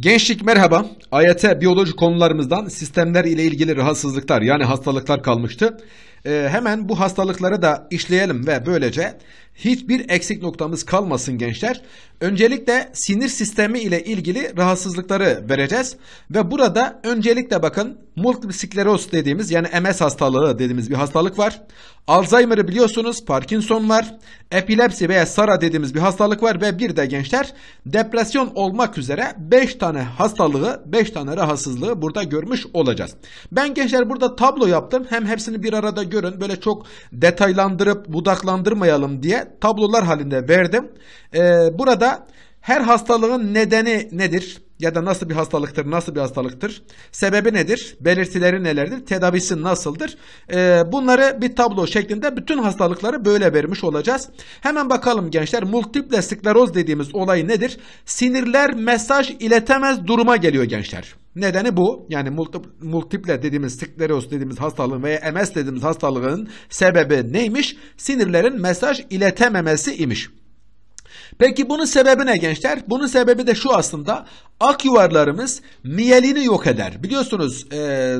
Gençlik merhaba. AYT biyoloji konularımızdan sistemler ile ilgili rahatsızlıklar yani hastalıklar kalmıştı e, hemen bu hastalıkları da işleyelim ve böylece hiçbir eksik noktamız kalmasın gençler. Öncelikle sinir sistemi ile ilgili rahatsızlıkları vereceğiz ve burada öncelikle bakın multiple skleroz dediğimiz yani MS hastalığı dediğimiz bir hastalık var. Alzheimer'ı biliyorsunuz, Parkinson var, epilepsi veya SARA dediğimiz bir hastalık var ve bir de gençler depresyon olmak üzere 5 tane hastalığı, 5 tane rahatsızlığı burada görmüş olacağız. Ben gençler burada tablo yaptım. Hem hepsini bir arada görüyorum görün böyle çok detaylandırıp budaklandırmayalım diye tablolar halinde verdim. Ee, burada her hastalığın nedeni nedir? ya da nasıl bir hastalıktır, nasıl bir hastalıktır, sebebi nedir, belirtileri nelerdir, tedavisi nasıldır? Ee, bunları bir tablo şeklinde bütün hastalıkları böyle vermiş olacağız. Hemen bakalım gençler, multiple skleroz dediğimiz olay nedir? Sinirler mesaj iletemez duruma geliyor gençler. Nedeni bu. Yani multiple dediğimiz skleroz dediğimiz hastalığın veya MS dediğimiz hastalığın sebebi neymiş? Sinirlerin mesaj iletememesi imiş. Peki bunun sebebi ne gençler? Bunun sebebi de şu aslında. Ak yuvarlarımız miyelini yok eder. Biliyorsunuz e,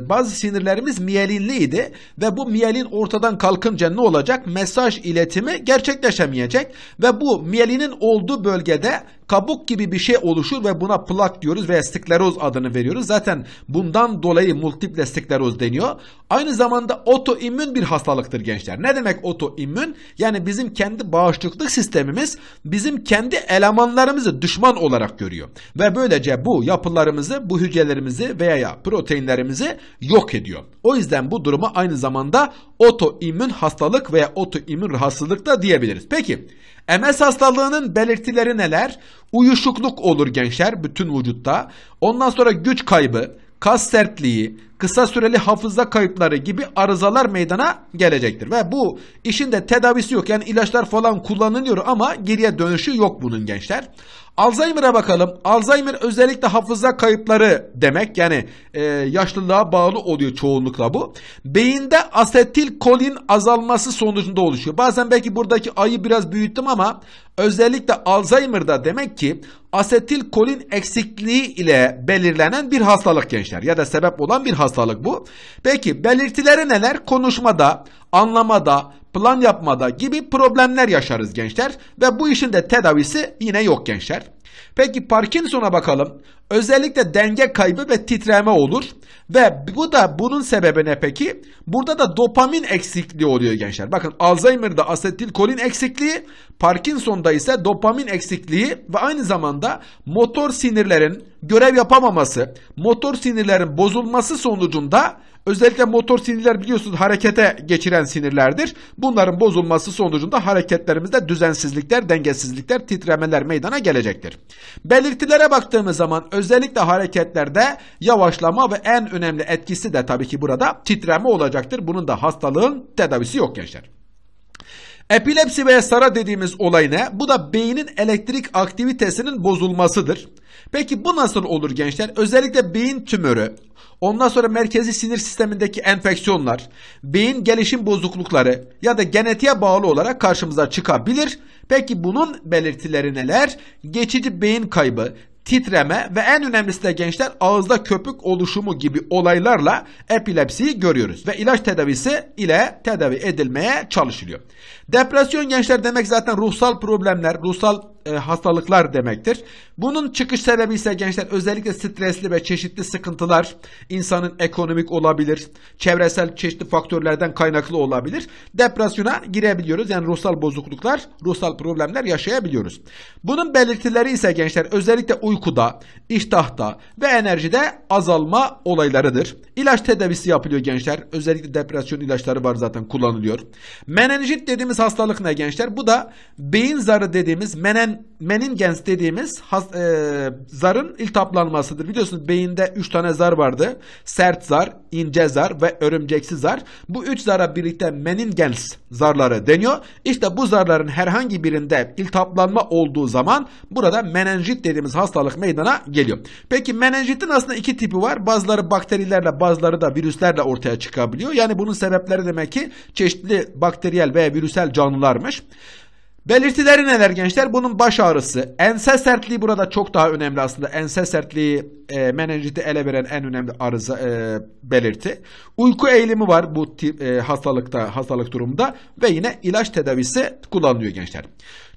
bazı sinirlerimiz miyelinliydi ve bu miyelin ortadan kalkınca ne olacak? Mesaj iletimi gerçekleşemeyecek ve bu miyelinin olduğu bölgede kabuk gibi bir şey oluşur ve buna plak diyoruz ve stikleroz adını veriyoruz. Zaten bundan dolayı multiple stikleroz deniyor. Aynı zamanda otoimmün bir hastalıktır gençler. Ne demek otoimmün? Yani bizim kendi bağışıklık sistemimiz bizim kendi elemanlarımızı düşman olarak görüyor. Ve böylece bu yapılarımızı, bu hücrelerimizi veya proteinlerimizi yok ediyor. O yüzden bu durumu aynı zamanda otoimmün hastalık veya otoimmün rahatsızlık da diyebiliriz. Peki MS hastalığının belirtileri neler? Uyuşukluk olur gençler bütün vücutta. Ondan sonra güç kaybı, kas sertliği, kısa süreli hafıza kayıpları gibi arızalar meydana gelecektir. Ve bu işin de tedavisi yok. Yani ilaçlar falan kullanılıyor ama geriye dönüşü yok bunun gençler. Alzheimer'a bakalım. Alzheimer özellikle hafıza kayıpları demek. Yani e, yaşlılığa bağlı oluyor çoğunlukla bu. Beyinde asetil kolin azalması sonucunda oluşuyor. Bazen belki buradaki ayı biraz büyüttüm ama özellikle Alzheimer'da demek ki asetil kolin eksikliği ile belirlenen bir hastalık gençler. Ya da sebep olan bir hastalık hastalık bu. Peki belirtileri neler? Konuşmada, anlamada, plan yapmada gibi problemler yaşarız gençler ve bu işin de tedavisi yine yok gençler. Peki Parkinson'a bakalım. Özellikle denge kaybı ve titreme olur. Ve bu da bunun sebebi ne peki? Burada da dopamin eksikliği oluyor gençler. Bakın Alzheimer'da asetilkolin eksikliği, Parkinson'da ise dopamin eksikliği ve aynı zamanda motor sinirlerin görev yapamaması, motor sinirlerin bozulması sonucunda Özellikle motor sinirler biliyorsunuz harekete geçiren sinirlerdir. Bunların bozulması sonucunda hareketlerimizde düzensizlikler, dengesizlikler, titremeler meydana gelecektir. Belirtilere baktığımız zaman özellikle hareketlerde yavaşlama ve en önemli etkisi de tabii ki burada titreme olacaktır. Bunun da hastalığın tedavisi yok gençler. Epilepsi veya sara dediğimiz olay ne? Bu da beynin elektrik aktivitesinin bozulmasıdır. Peki bu nasıl olur gençler? Özellikle beyin tümörü, Ondan sonra merkezi sinir sistemindeki enfeksiyonlar, beyin gelişim bozuklukları ya da genetiğe bağlı olarak karşımıza çıkabilir. Peki bunun belirtileri neler? Geçici beyin kaybı, titreme ve en önemlisi de gençler ağızda köpük oluşumu gibi olaylarla epilepsiyi görüyoruz. Ve ilaç tedavisi ile tedavi edilmeye çalışılıyor. Depresyon gençler demek zaten ruhsal problemler, ruhsal e, hastalıklar demektir. Bunun çıkış sebebi ise gençler özellikle stresli ve çeşitli sıkıntılar insanın ekonomik olabilir, çevresel çeşitli faktörlerden kaynaklı olabilir. Depresyona girebiliyoruz. Yani ruhsal bozukluklar, ruhsal problemler yaşayabiliyoruz. Bunun belirtileri ise gençler özellikle uykuda, iştahta ve enerjide azalma olaylarıdır. İlaç tedavisi yapılıyor gençler. Özellikle depresyon ilaçları var zaten kullanılıyor. Menenjit dediğimiz hastalık ne gençler? Bu da beyin zarı dediğimiz menen men, meningens dediğimiz has, e, zarın iltaplanmasıdır. Biliyorsunuz beyinde 3 tane zar vardı. Sert zar, ince zar ve örümceksi zar. Bu 3 zara birlikte meningens zarları deniyor. İşte bu zarların herhangi birinde iltaplanma olduğu zaman burada menenjit dediğimiz hastalık meydana geliyor. Peki menenjitin aslında iki tipi var. Bazıları bakterilerle bazıları da virüslerle ortaya çıkabiliyor. Yani bunun sebepleri demek ki çeşitli bakteriyel veya virüsel canlılarmış. Belirtileri neler gençler? Bunun baş ağrısı. Ense sertliği burada çok daha önemli aslında. Ense sertliği e, menenjiti ele veren en önemli arıza e, belirti. Uyku eğilimi var bu tip, e, hastalıkta, hastalık durumda ve yine ilaç tedavisi kullanılıyor gençler.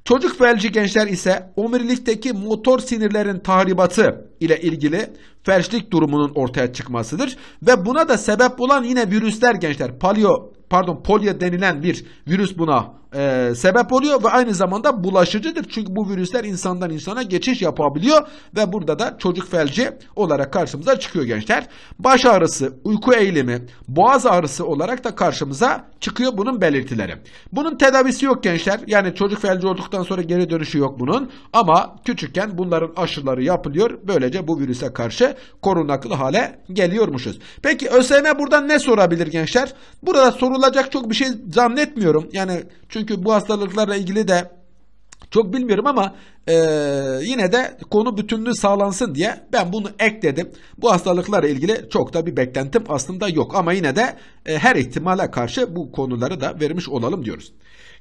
Çocuk felci gençler ise omurilikteki motor sinirlerin tahribatı ile ilgili felçlik durumunun ortaya çıkmasıdır ve buna da sebep olan yine virüsler gençler. Palio pardon polio denilen bir virüs buna e, sebep oluyor ve aynı zamanda bulaşıcıdır. Çünkü bu virüsler insandan insana geçiş yapabiliyor ve burada da çocuk felci olarak karşımıza çıkıyor gençler. Baş ağrısı, uyku eğilimi, boğaz ağrısı olarak da karşımıza çıkıyor bunun belirtileri. Bunun tedavisi yok gençler. Yani çocuk felci olduktan sonra geri dönüşü yok bunun. Ama küçükken bunların aşıları yapılıyor. Böylece bu virüse karşı korunaklı hale geliyormuşuz. Peki ÖSYM buradan ne sorabilir gençler? Burada sorulacak çok bir şey zannetmiyorum. Yani çünkü çünkü bu hastalıklarla ilgili de çok bilmiyorum ama e, yine de konu bütünlüğü sağlansın diye ben bunu ekledim. Bu hastalıklarla ilgili çok da bir beklentim aslında yok ama yine de e, her ihtimale karşı bu konuları da vermiş olalım diyoruz.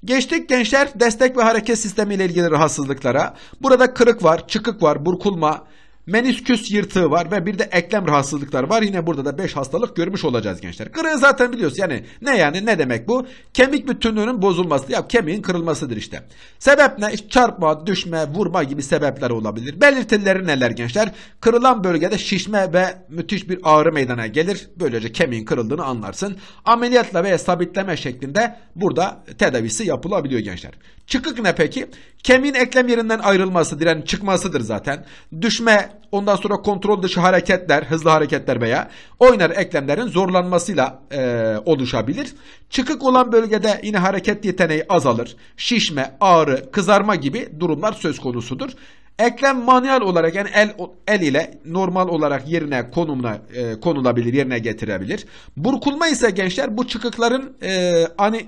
Geçtik gençler destek ve hareket sistemi ile ilgili rahatsızlıklara. Burada kırık var, çıkık var, burkulma, menisküs yırtığı var ve bir de eklem rahatsızlıkları var. Yine burada da 5 hastalık görmüş olacağız gençler. Kırığı zaten biliyoruz. Yani ne yani ne demek bu? Kemik bütünlüğünün bozulması. Ya kemiğin kırılmasıdır işte. Sebep ne? çarpma, düşme, vurma gibi sebepler olabilir. Belirtileri neler gençler? Kırılan bölgede şişme ve müthiş bir ağrı meydana gelir. Böylece kemiğin kırıldığını anlarsın. Ameliyatla veya sabitleme şeklinde burada tedavisi yapılabiliyor gençler. Çıkık ne peki? Kemiğin eklem yerinden ayrılması, diren çıkmasıdır zaten. Düşme ondan sonra kontrol dışı hareketler, hızlı hareketler veya oynar eklemlerin zorlanmasıyla e, oluşabilir. Çıkık olan bölgede yine hareket yeteneği azalır. Şişme, ağrı, kızarma gibi durumlar söz konusudur. Eklem manuel olarak yani el, el ile normal olarak yerine konumuna e, konulabilir, yerine getirebilir. Burkulma ise gençler bu çıkıkların e, ani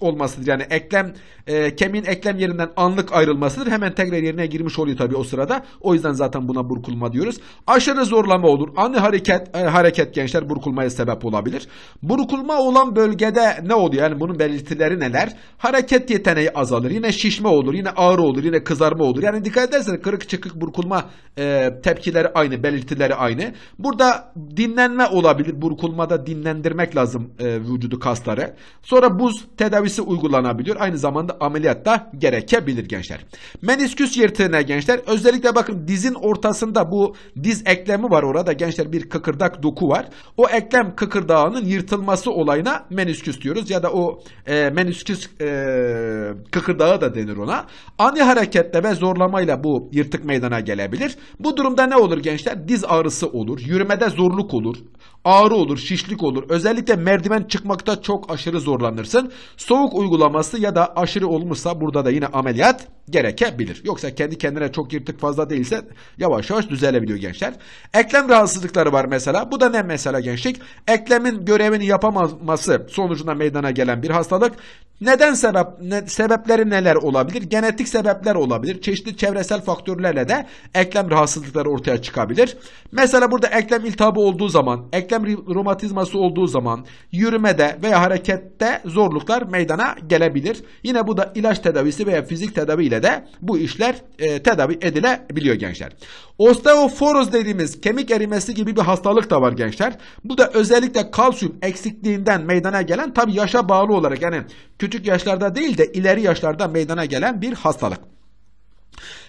olmasıdır. Yani eklem e, kemiğin eklem yerinden anlık ayrılmasıdır. Hemen tekrar yerine girmiş oluyor tabii o sırada. O yüzden zaten buna burkulma diyoruz. Aşırı zorlama olur. Ani hareket e, hareket gençler burkulmaya sebep olabilir. Burkulma olan bölgede ne oluyor? Yani bunun belirtileri neler? Hareket yeteneği azalır. Yine şişme olur. Yine ağrı olur. Yine kızarma olur. Yani dikkat ederseniz kırık çıkık burkulma e, tepkileri aynı. Belirtileri aynı. Burada dinlenme olabilir. Burkulmada dinlendirmek lazım e, vücudu kasları. Sonra buz tedavi tedavisi uygulanabiliyor. Aynı zamanda ameliyat da gerekebilir gençler. Menisküs yırtığına gençler özellikle bakın dizin ortasında bu diz eklemi var orada gençler bir kıkırdak doku var. O eklem kıkırdağının yırtılması olayına menisküs diyoruz ya da o e, menisküs e, kıkırdağı da denir ona. Ani hareketle ve zorlamayla bu yırtık meydana gelebilir. Bu durumda ne olur gençler? Diz ağrısı olur, yürümede zorluk olur, ağrı olur, şişlik olur. Özellikle merdiven çıkmakta çok aşırı zorlanırsın. Soğuk uygulaması ya da aşırı olmuşsa burada da yine ameliyat gerekebilir. Yoksa kendi kendine çok yırtık fazla değilse yavaş yavaş düzelebiliyor gençler. Eklem rahatsızlıkları var mesela. Bu da ne mesela gençlik? Eklemin görevini yapamaması sonucunda meydana gelen bir hastalık. Neden sebep ne, sebepleri neler olabilir? Genetik sebepler olabilir. Çeşitli çevresel faktörlerle de eklem rahatsızlıkları ortaya çıkabilir. Mesela burada eklem iltihabı olduğu zaman, eklem romatizması olduğu zaman yürümede veya harekette zorluklar meydana gelebilir. Yine bu da ilaç tedavisi veya fizik tedavi ile ile de bu işler e, tedavi edilebiliyor gençler. Osteoforoz dediğimiz kemik erimesi gibi bir hastalık da var gençler. Bu da özellikle kalsiyum eksikliğinden meydana gelen tabi yaşa bağlı olarak yani küçük yaşlarda değil de ileri yaşlarda meydana gelen bir hastalık.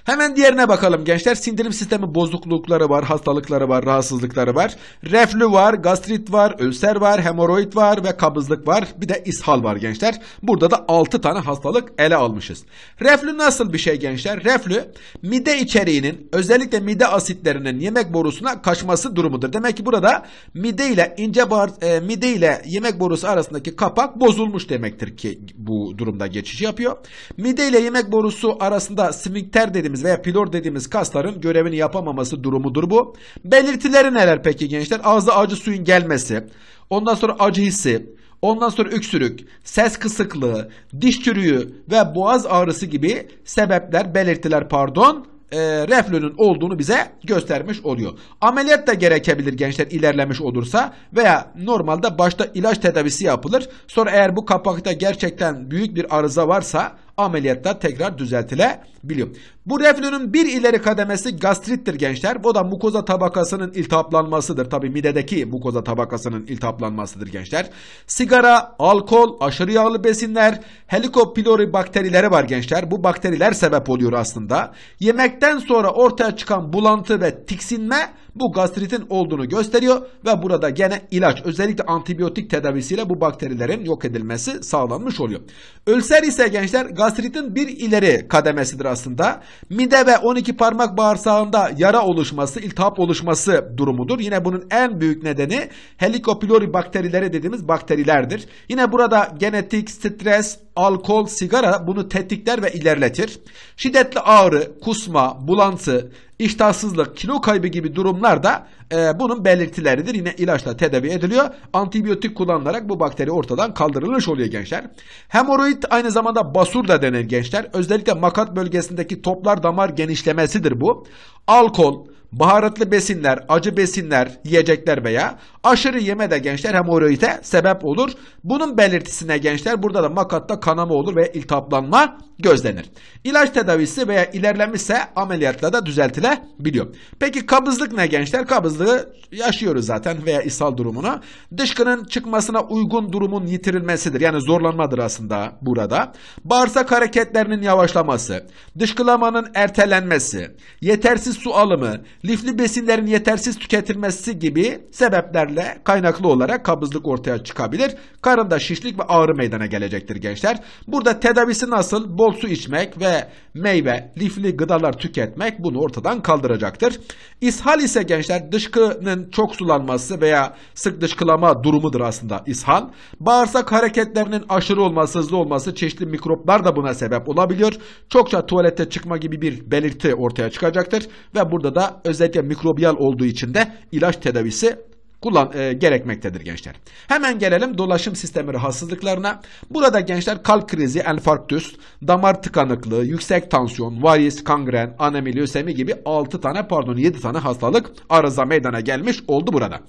Hemen diğerine bakalım gençler. Sindirim sistemi bozuklukları var, hastalıkları var, rahatsızlıkları var. Reflü var, gastrit var, ülser var, hemoroid var ve kabızlık var. Bir de ishal var gençler. Burada da 6 tane hastalık ele almışız. Reflü nasıl bir şey gençler? Reflü mide içeriğinin özellikle mide asitlerinin yemek borusuna kaçması durumudur. Demek ki burada mide ile ince bağır, e, mide ile yemek borusu arasındaki kapak bozulmuş demektir ki bu durumda geçiş yapıyor. Mide ile yemek borusu arasında sminkter dediğimiz dediğimiz veya pilor dediğimiz kasların görevini yapamaması durumudur bu. Belirtileri neler peki gençler? Ağza acı suyun gelmesi, ondan sonra acı hissi, Ondan sonra öksürük, ses kısıklığı, diş çürüğü ve boğaz ağrısı gibi sebepler, belirtiler pardon e, reflünün olduğunu bize göstermiş oluyor. Ameliyat da gerekebilir gençler ilerlemiş olursa veya normalde başta ilaç tedavisi yapılır. Sonra eğer bu kapakta gerçekten büyük bir arıza varsa ameliyatta tekrar düzeltilebiliyor. Bu reflünün bir ileri kademesi gastrittir gençler. Bu da mukoza tabakasının iltihaplanmasıdır. Tabi midedeki mukoza tabakasının iltihaplanmasıdır gençler. Sigara, alkol, aşırı yağlı besinler, helikopilori bakterileri var gençler. Bu bakteriler sebep oluyor aslında. Yemekten sonra ortaya çıkan bulantı ve tiksinme bu gastritin olduğunu gösteriyor ve burada gene ilaç özellikle antibiyotik tedavisiyle bu bakterilerin yok edilmesi sağlanmış oluyor. Ölser ise gençler gastritin bir ileri kademesidir aslında. Mide ve 12 parmak bağırsağında yara oluşması, iltihap oluşması durumudur. Yine bunun en büyük nedeni helikopilori bakterileri dediğimiz bakterilerdir. Yine burada genetik, stres, alkol, sigara bunu tetikler ve ilerletir. Şiddetli ağrı, kusma, bulantı, İştahsızlık, kilo kaybı gibi durumlar da e, bunun belirtileridir. Yine ilaçla tedavi ediliyor. Antibiyotik kullanılarak bu bakteri ortadan kaldırılmış oluyor gençler. Hemoroid aynı zamanda basur da denir gençler. Özellikle makat bölgesindeki toplar damar genişlemesidir bu. Alkol, baharatlı besinler, acı besinler, yiyecekler veya aşırı yeme de gençler hemoroide sebep olur. Bunun belirtisine gençler burada da makatta kanama olur ve iltihaplanma gözlenir. İlaç tedavisi veya ilerlemişse ameliyatla da düzeltilebiliyor. Peki kabızlık ne gençler? Kabızlığı yaşıyoruz zaten veya ishal durumunu. Dışkının çıkmasına uygun durumun yitirilmesidir. Yani zorlanmadır aslında burada. Bağırsak hareketlerinin yavaşlaması, dışkılamanın ertelenmesi, yetersiz su alımı, Lifli besinlerin yetersiz tüketilmesi gibi sebeplerle kaynaklı olarak kabızlık ortaya çıkabilir. Karında şişlik ve ağrı meydana gelecektir gençler. Burada tedavisi nasıl? Bol su içmek ve meyve, lifli gıdalar tüketmek bunu ortadan kaldıracaktır. İshal ise gençler dışkının çok sulanması veya sık dışkılama durumudur aslında ishal. Bağırsak hareketlerinin aşırı olması, hızlı olması çeşitli mikroplar da buna sebep olabiliyor. Çokça tuvalete çıkma gibi bir belirti ortaya çıkacaktır ve burada da özellikle mikrobiyal olduğu için de ilaç tedavisi kullan e, gerekmektedir gençler. Hemen gelelim dolaşım sistemi rahatsızlıklarına. Burada gençler kalp krizi, enfarktüs, damar tıkanıklığı, yüksek tansiyon, varis, kangren, anemi, lösemi gibi 6 tane pardon 7 tane hastalık arıza meydana gelmiş oldu burada.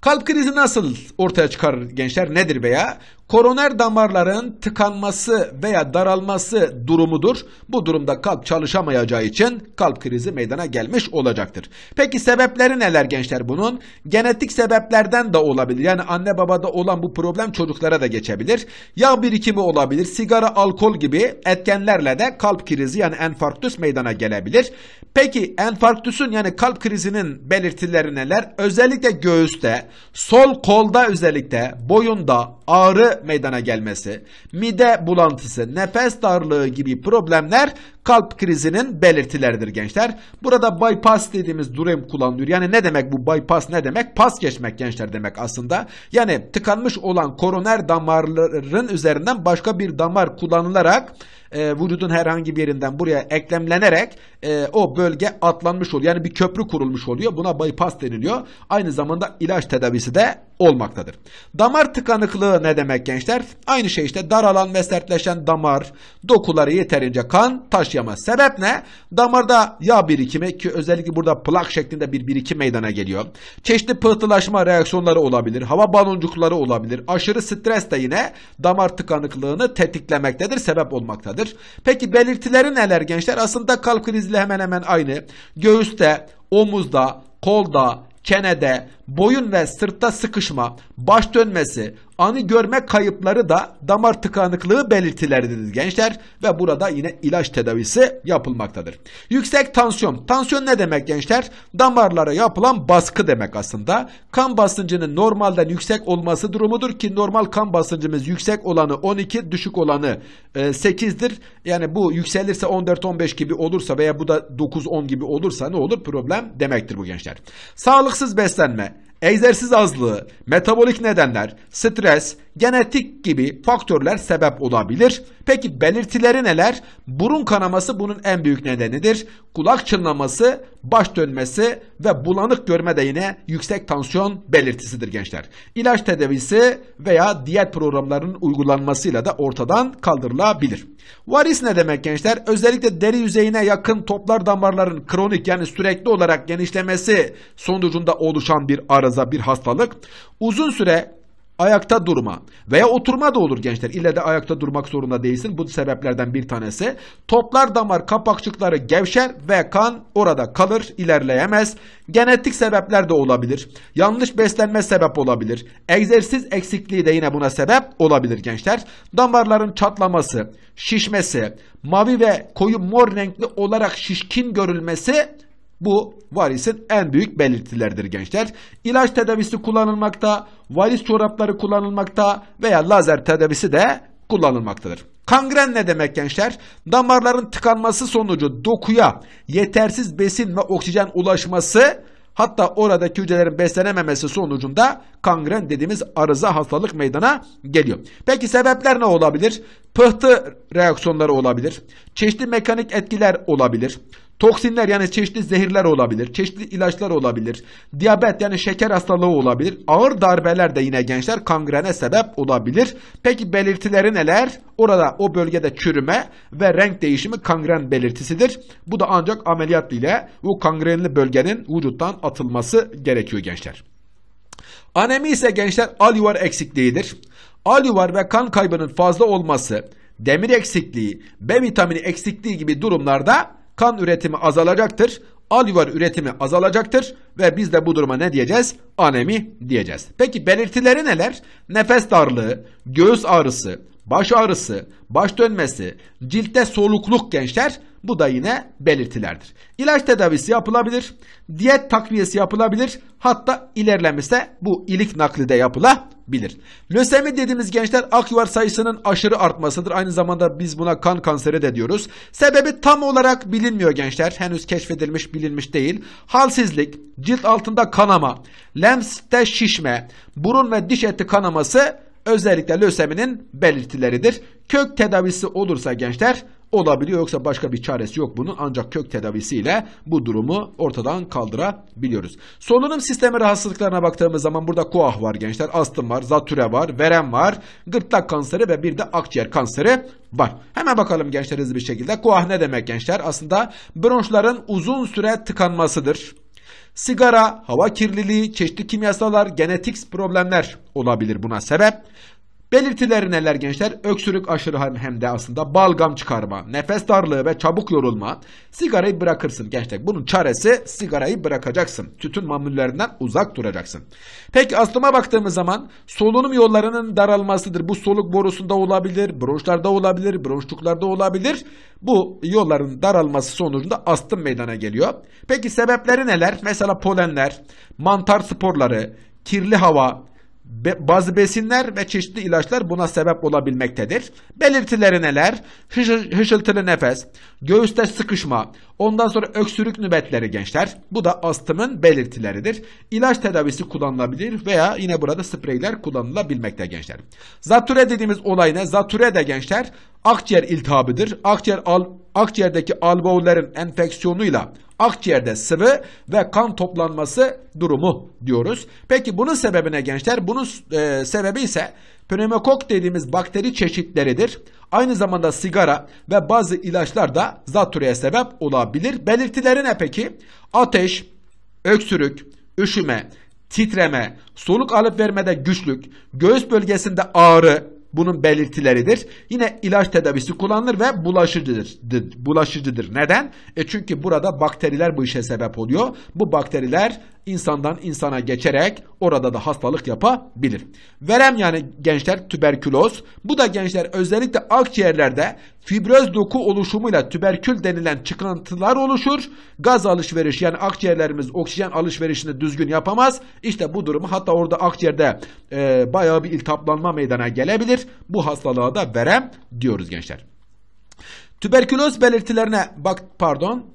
Kalp krizi nasıl ortaya çıkar gençler nedir veya koroner damarların tıkanması veya daralması durumudur. Bu durumda kalp çalışamayacağı için kalp krizi meydana gelmiş olacaktır. Peki sebepleri neler gençler bunun? Genetik sebeplerden de olabilir. Yani anne babada olan bu problem çocuklara da geçebilir. Yağ birikimi olabilir. Sigara, alkol gibi etkenlerle de kalp krizi yani enfarktüs meydana gelebilir. Peki enfarktüsün yani kalp krizinin belirtileri neler? Özellikle göğüste, sol kolda özellikle boyunda ağrı meydana gelmesi, mide bulantısı, nefes darlığı gibi problemler kalp krizinin belirtileridir gençler. Burada bypass dediğimiz durum kullanılıyor. Yani ne demek bu bypass ne demek? Pas geçmek gençler demek aslında. Yani tıkanmış olan koroner damarların üzerinden başka bir damar kullanılarak e, vücudun herhangi bir yerinden buraya eklemlenerek e, o bölge atlanmış oluyor. Yani bir köprü kurulmuş oluyor. Buna bypass deniliyor. Aynı zamanda ilaç tedavisi de olmaktadır. Damar tıkanıklığı ne demek gençler? Aynı şey işte daralan ve sertleşen damar dokuları yeterince kan taşı taşıyamaz. Sebep ne? Damarda yağ birikimi ki özellikle burada plak şeklinde bir birikim meydana geliyor. Çeşitli pıhtılaşma reaksiyonları olabilir. Hava baloncukları olabilir. Aşırı stres de yine damar tıkanıklığını tetiklemektedir. Sebep olmaktadır. Peki belirtileri neler gençler? Aslında kalp kriziyle hemen hemen aynı. Göğüste, omuzda, kolda, çenede, boyun ve sırtta sıkışma, baş dönmesi, Anı görme kayıpları da damar tıkanıklığı belirtileridir gençler ve burada yine ilaç tedavisi yapılmaktadır. Yüksek tansiyon. Tansiyon ne demek gençler? Damarlara yapılan baskı demek aslında. Kan basıncının normalden yüksek olması durumudur ki normal kan basıncımız yüksek olanı 12, düşük olanı 8'dir. E, yani bu yükselirse 14-15 gibi olursa veya bu da 9-10 gibi olursa ne olur? Problem demektir bu gençler. Sağlıksız beslenme egzersiz azlığı, metabolik nedenler, stres, genetik gibi faktörler sebep olabilir. Peki belirtileri neler? Burun kanaması bunun en büyük nedenidir. Kulak çınlaması, baş dönmesi ve bulanık görme de yine yüksek tansiyon belirtisidir gençler. İlaç tedavisi veya diyet programlarının uygulanmasıyla da ortadan kaldırılabilir. Varis ne demek gençler? Özellikle deri yüzeyine yakın toplar damarların kronik yani sürekli olarak genişlemesi sonucunda oluşan bir arıza, bir hastalık. Uzun süre ayakta durma veya oturma da olur gençler. İlle de ayakta durmak zorunda değilsin. Bu sebeplerden bir tanesi toplar damar kapakçıkları gevşer ve kan orada kalır, ilerleyemez. Genetik sebepler de olabilir. Yanlış beslenme sebep olabilir. Egzersiz eksikliği de yine buna sebep olabilir gençler. Damarların çatlaması, şişmesi, mavi ve koyu mor renkli olarak şişkin görülmesi bu varisin en büyük belirtileridir gençler. İlaç tedavisi kullanılmakta, varis çorapları kullanılmakta veya lazer tedavisi de kullanılmaktadır. Kangren ne demek gençler? Damarların tıkanması sonucu dokuya yetersiz besin ve oksijen ulaşması hatta oradaki hücrelerin beslenememesi sonucunda kangren dediğimiz arıza hastalık meydana geliyor. Peki sebepler ne olabilir? Pıhtı reaksiyonları olabilir. Çeşitli mekanik etkiler olabilir. Toksinler yani çeşitli zehirler olabilir, çeşitli ilaçlar olabilir. Diyabet yani şeker hastalığı olabilir. Ağır darbeler de yine gençler kangrene sebep olabilir. Peki belirtileri neler? Orada o bölgede çürüme ve renk değişimi kangren belirtisidir. Bu da ancak ameliyat ile bu kangrenli bölgenin vücuttan atılması gerekiyor gençler. Anemi ise gençler alüvar eksikliğidir. Alüvar ve kan kaybının fazla olması, demir eksikliği, B vitamini eksikliği gibi durumlarda kan üretimi azalacaktır. Alüvar üretimi azalacaktır ve biz de bu duruma ne diyeceğiz? Anemi diyeceğiz. Peki belirtileri neler? Nefes darlığı, göğüs ağrısı, baş ağrısı, baş dönmesi, ciltte solukluk gençler bu da yine belirtilerdir. İlaç tedavisi yapılabilir, diyet takviyesi yapılabilir, hatta ilerlemişse bu ilik nakli de yapılabilir bilir. Lösemi dediğimiz gençler akyuvar sayısının aşırı artmasıdır. Aynı zamanda biz buna kan kanseri de diyoruz. Sebebi tam olarak bilinmiyor gençler. Henüz keşfedilmiş bilinmiş değil. Halsizlik, cilt altında kanama, lenfte şişme, burun ve diş eti kanaması özellikle löseminin belirtileridir. Kök tedavisi olursa gençler olabiliyor. Yoksa başka bir çaresi yok bunun. Ancak kök tedavisiyle bu durumu ortadan kaldırabiliyoruz. Solunum sistemi rahatsızlıklarına baktığımız zaman burada kuah var gençler. Astım var, zatüre var, verem var, gırtlak kanseri ve bir de akciğer kanseri var. Hemen bakalım gençler hızlı bir şekilde. Kuah ne demek gençler? Aslında bronşların uzun süre tıkanmasıdır. Sigara, hava kirliliği, çeşitli kimyasallar, genetik problemler olabilir buna sebep. Belirtileri neler gençler? Öksürük aşırı hem de aslında balgam çıkarma, nefes darlığı ve çabuk yorulma. Sigarayı bırakırsın gençler. Bunun çaresi sigarayı bırakacaksın. Tütün mamullerinden uzak duracaksın. Peki astıma baktığımız zaman solunum yollarının daralmasıdır. Bu soluk borusunda olabilir, bronşlarda olabilir, bronşluklarda olabilir. Bu yolların daralması sonucunda astım meydana geliyor. Peki sebepleri neler? Mesela polenler, mantar sporları, kirli hava, bazı besinler ve çeşitli ilaçlar buna sebep olabilmektedir. Belirtileri neler? Hış, hışıltılı nefes, göğüste sıkışma, ondan sonra öksürük nübetleri gençler. Bu da astımın belirtileridir. İlaç tedavisi kullanılabilir veya yine burada spreyler kullanılabilmekte gençler. Zatüre dediğimiz olay ne? Zatüre de gençler akciğer iltihabıdır. Akciğer al, akciğerdeki alveollerin enfeksiyonuyla akciğerde sıvı ve kan toplanması durumu diyoruz. Peki bunun sebebine gençler? Bunun e, sebebi ise pneumokok dediğimiz bakteri çeşitleridir. Aynı zamanda sigara ve bazı ilaçlar da zatürreye sebep olabilir. Belirtileri ne peki? Ateş, öksürük, üşüme, titreme, soluk alıp vermede güçlük, göğüs bölgesinde ağrı, bunun belirtileridir. Yine ilaç tedavisi kullanılır ve bulaşıcıdır. Bulaşıcıdır. Neden? E çünkü burada bakteriler bu işe sebep oluyor. Bu bakteriler insandan insana geçerek orada da hastalık yapabilir. Verem yani gençler tüberküloz. Bu da gençler özellikle akciğerlerde fibroz doku oluşumuyla tüberkül denilen çıkıntılar oluşur. Gaz alışveriş yani akciğerlerimiz oksijen alışverişini düzgün yapamaz. İşte bu durumu hatta orada akciğerde e, bayağı bir iltihaplanma meydana gelebilir. Bu hastalığa da verem diyoruz gençler. Tüberküloz belirtilerine bak pardon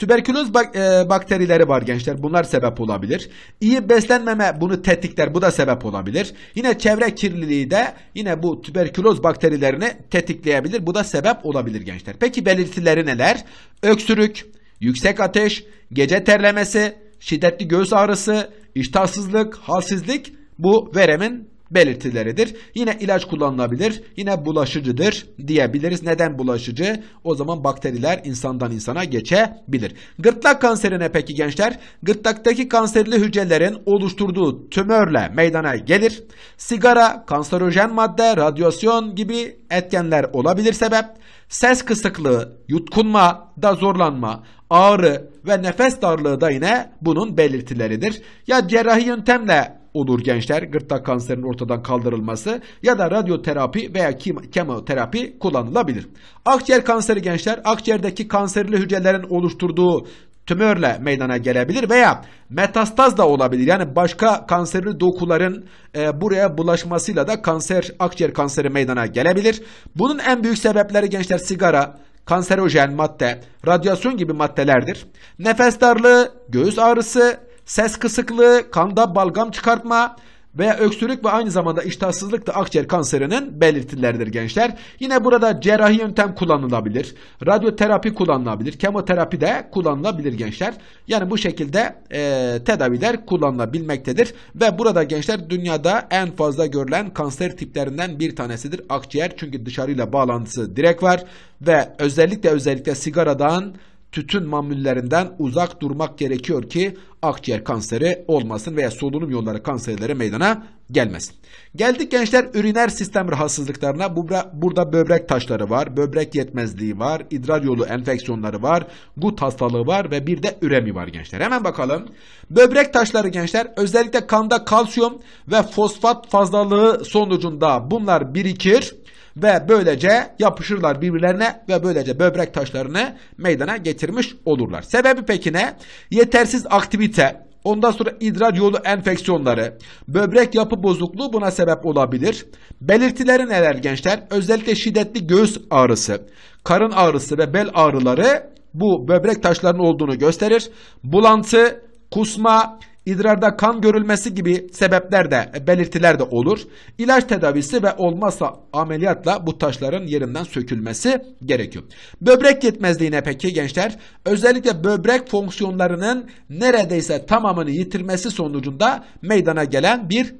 Tüberküloz bak e, bakterileri var gençler. Bunlar sebep olabilir. İyi beslenmeme bunu tetikler. Bu da sebep olabilir. Yine çevre kirliliği de yine bu tüberküloz bakterilerini tetikleyebilir. Bu da sebep olabilir gençler. Peki belirtileri neler? Öksürük, yüksek ateş, gece terlemesi, şiddetli göğüs ağrısı, iştahsızlık, halsizlik bu veremin belirtileridir. Yine ilaç kullanılabilir, yine bulaşıcıdır diyebiliriz. Neden bulaşıcı? O zaman bakteriler insandan insana geçebilir. Gırtlak kanserine peki gençler? Gırtlaktaki kanserli hücrelerin oluşturduğu tümörle meydana gelir. Sigara, kanserojen madde, radyasyon gibi etkenler olabilir sebep. Ses kısıklığı, yutkunma da zorlanma, ağrı ve nefes darlığı da yine bunun belirtileridir. Ya cerrahi yöntemle olur gençler gırtlak kanserinin ortadan kaldırılması ya da radyoterapi veya kemoterapi kullanılabilir. Akciğer kanseri gençler akciğerdeki kanserli hücrelerin oluşturduğu tümörle meydana gelebilir veya metastaz da olabilir. Yani başka kanserli dokuların e, buraya bulaşmasıyla da kanser, akciğer kanseri meydana gelebilir. Bunun en büyük sebepleri gençler sigara, kanserojen madde, radyasyon gibi maddelerdir. Nefes darlığı, göğüs ağrısı, ses kısıklığı, kanda balgam çıkartma veya öksürük ve aynı zamanda iştahsızlık da akciğer kanserinin belirtileridir gençler. Yine burada cerrahi yöntem kullanılabilir. Radyoterapi kullanılabilir. Kemoterapi de kullanılabilir gençler. Yani bu şekilde e, tedaviler kullanılabilmektedir. Ve burada gençler dünyada en fazla görülen kanser tiplerinden bir tanesidir akciğer. Çünkü dışarıyla bağlantısı direkt var. Ve özellikle özellikle sigaradan tütün mamullerinden uzak durmak gerekiyor ki akciğer kanseri olmasın veya solunum yolları kanserleri meydana gelmesin. Geldik gençler üriner sistem rahatsızlıklarına. Burada böbrek taşları var, böbrek yetmezliği var, idrar yolu enfeksiyonları var, gut hastalığı var ve bir de üremi var gençler. Hemen bakalım. Böbrek taşları gençler özellikle kanda kalsiyum ve fosfat fazlalığı sonucunda bunlar birikir ve böylece yapışırlar birbirlerine ve böylece böbrek taşlarını meydana getirmiş olurlar. Sebebi peki ne? Yetersiz aktivite, Ondan sonra idrar yolu enfeksiyonları, böbrek yapı bozukluğu buna sebep olabilir. Belirtileri neler gençler? Özellikle şiddetli göğüs ağrısı, karın ağrısı ve bel ağrıları bu böbrek taşlarının olduğunu gösterir. Bulantı, kusma, idrarda kan görülmesi gibi sebepler de e, belirtiler de olur. İlaç tedavisi ve olmazsa ameliyatla bu taşların yerinden sökülmesi gerekiyor. Böbrek yetmezliğine peki gençler özellikle böbrek fonksiyonlarının neredeyse tamamını yitirmesi sonucunda meydana gelen bir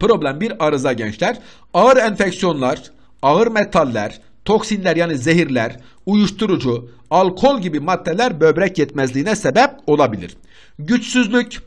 problem bir arıza gençler. Ağır enfeksiyonlar, ağır metaller, toksinler yani zehirler, uyuşturucu, alkol gibi maddeler böbrek yetmezliğine sebep olabilir güçsüzlük,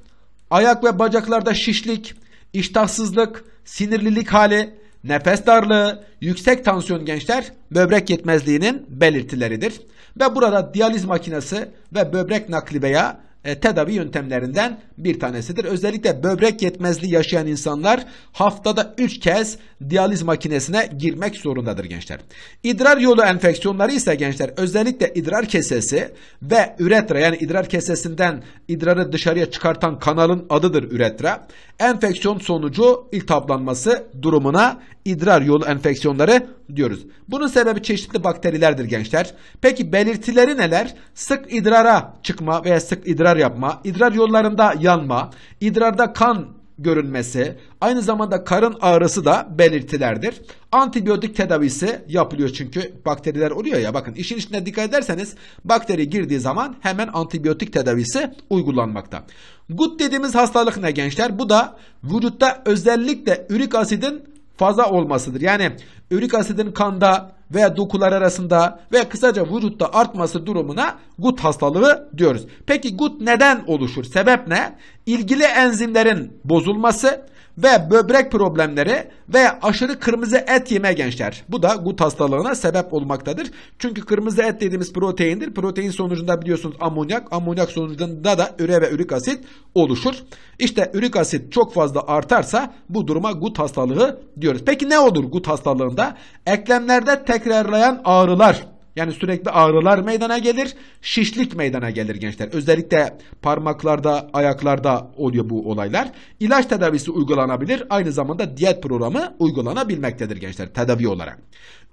ayak ve bacaklarda şişlik, iştahsızlık, sinirlilik hali, nefes darlığı, yüksek tansiyon gençler böbrek yetmezliğinin belirtileridir. Ve burada diyaliz makinesi ve böbrek nakli veya e, tedavi yöntemlerinden bir tanesidir. Özellikle böbrek yetmezliği yaşayan insanlar haftada 3 kez diyaliz makinesine girmek zorundadır gençler. İdrar yolu enfeksiyonları ise gençler özellikle idrar kesesi ve üretra yani idrar kesesinden idrarı dışarıya çıkartan kanalın adıdır üretra. Enfeksiyon sonucu iltihaplanması durumuna idrar yolu enfeksiyonları diyoruz. Bunun sebebi çeşitli bakterilerdir gençler. Peki belirtileri neler? Sık idrara çıkma veya sık idrar yapma, idrar yollarında yanma, idrarda kan görünmesi, aynı zamanda karın ağrısı da belirtilerdir. Antibiyotik tedavisi yapılıyor çünkü bakteriler oluyor ya bakın işin içine dikkat ederseniz bakteri girdiği zaman hemen antibiyotik tedavisi uygulanmakta. Gut dediğimiz hastalık ne gençler? Bu da vücutta özellikle ürik asidin fazla olmasıdır. Yani ürik asidin kanda veya dokular arasında ve kısaca vücutta artması durumuna gut hastalığı diyoruz. Peki gut neden oluşur? Sebep ne? İlgili enzimlerin bozulması, ve böbrek problemleri ve aşırı kırmızı et yeme gençler. Bu da gut hastalığına sebep olmaktadır. Çünkü kırmızı et dediğimiz proteindir. Protein sonucunda biliyorsunuz amonyak. Amonyak sonucunda da üre ve ürik asit oluşur. İşte ürik asit çok fazla artarsa bu duruma gut hastalığı diyoruz. Peki ne olur gut hastalığında? Eklemlerde tekrarlayan ağrılar yani sürekli ağrılar meydana gelir, şişlik meydana gelir gençler. Özellikle parmaklarda, ayaklarda oluyor bu olaylar. İlaç tedavisi uygulanabilir, aynı zamanda diyet programı uygulanabilmektedir gençler tedavi olarak.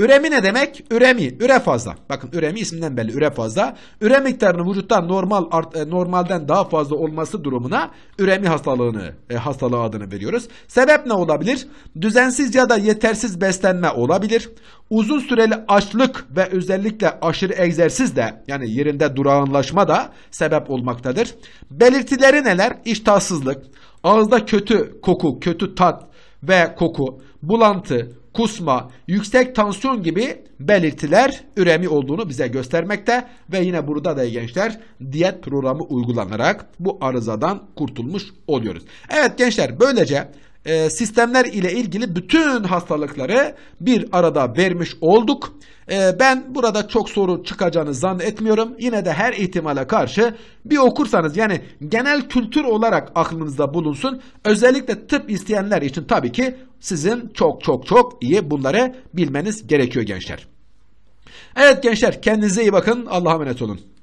Üremi ne demek? Üremi, üre fazla. Bakın üremi isminden belli, üre fazla. Üre miktarının vücuttan normal art, e, normalden daha fazla olması durumuna üremi hastalığını e, hastalığı adını veriyoruz. Sebep ne olabilir? Düzensiz ya da yetersiz beslenme olabilir. Uzun süreli açlık ve özellikle aşırı egzersiz de yani yerinde durağanlaşma da sebep olmaktadır. Belirtileri neler? İştahsızlık, ağızda kötü koku, kötü tat ve koku, bulantı, kusma, yüksek tansiyon gibi belirtiler üremi olduğunu bize göstermekte ve yine burada da gençler diyet programı uygulanarak bu arızadan kurtulmuş oluyoruz. Evet gençler böylece e, sistemler ile ilgili bütün hastalıkları bir arada vermiş olduk. E, ben burada çok soru çıkacağını zannetmiyorum. Yine de her ihtimale karşı bir okursanız yani genel kültür olarak aklınızda bulunsun. Özellikle tıp isteyenler için tabii ki sizin çok çok çok iyi bunları bilmeniz gerekiyor gençler. Evet gençler kendinize iyi bakın. Allah'a emanet olun.